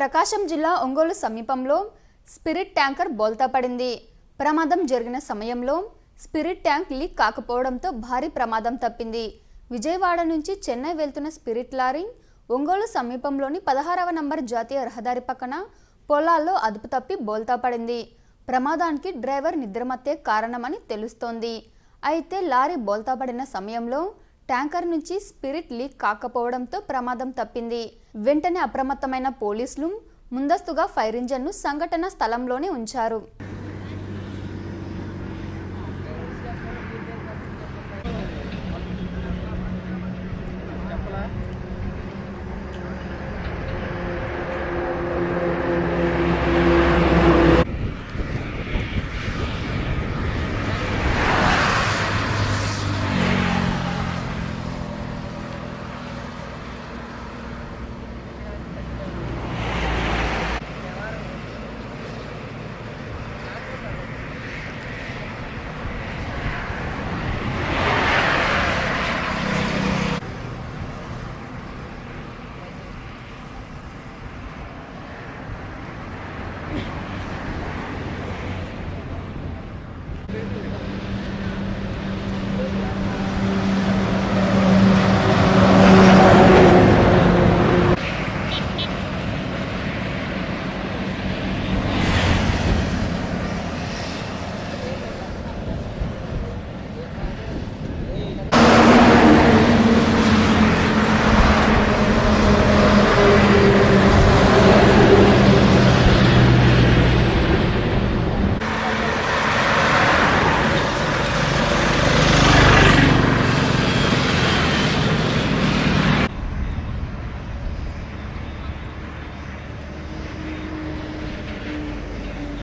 ప్రకాశం జిల్లా ఒంగోలు సమీపంలో spirit tanker బోల్తా పడింది ప్రమాదం జరిగిన సమయంలో స్పిరిట్ ట్యాంక్ లీక్ కాకపోవడంతో భారీ ప్రమాదం తప్పింది విజయవాడ నుంచి చెన్నై వెళ్తున్న స్పిరిట్ లారీ ఒంగోలు సమీపంలోని పదహారవ నంబర్ జాతీయ రహదారి పక్కన పొలాల్లో అదుపు తప్పి బోల్తా పడింది ప్రమాదానికి డ్రైవర్ నిద్రమత్తే కారణమని తెలుస్తోంది అయితే లారీ బోల్తా పడిన సమయంలో ట్యాంకర్ నుంచి స్పిరిట్ లీక్ కాకపోవడంతో ప్రమాదం తప్పింది వెంటనే అప్రమత్తమైన పోలీసులు ముందస్తుగా ఫైర్ ఇంజన్ను సంఘటన స్థలంలోనే ఉంచారు